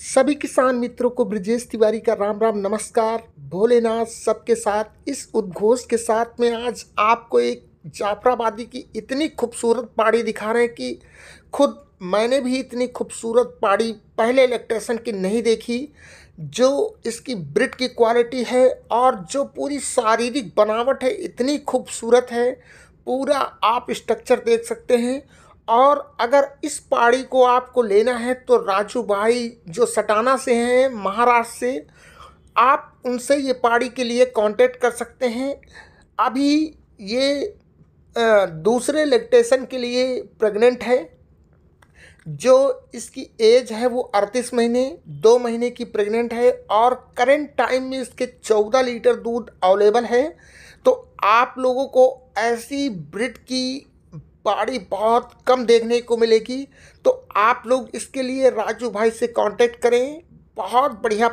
सभी किसान मित्रों को ब्रजेश तिवारी का राम राम नमस्कार भोलेनाथ सबके साथ इस उद्घोष के साथ में आज आपको एक जाफराबादी की इतनी खूबसूरत पहाड़ी दिखा रहे हैं कि खुद मैंने भी इतनी खूबसूरत पहाड़ी पहले इलेक्ट्रेशन की नहीं देखी जो इसकी ब्रिड की क्वालिटी है और जो पूरी शारीरिक बनावट है इतनी खूबसूरत है पूरा आप स्ट्रक्चर देख सकते हैं और अगर इस पहाड़ी को आपको लेना है तो राजू भाई जो सटाना से हैं महाराष्ट्र से आप उनसे ये पहाड़ी के लिए कांटेक्ट कर सकते हैं अभी ये दूसरे लेक्टेशन के लिए प्रेग्नेंट है जो इसकी एज है वो अड़तीस महीने दो महीने की प्रेग्नेंट है और करेंट टाइम में इसके चौदह लीटर दूध अवेलेबल है तो आप लोगों को ऐसी ब्रिड की बाड़ी बहुत कम देखने को मिलेगी तो आप लोग इसके लिए राजू भाई से कांटेक्ट करें बहुत बढ़िया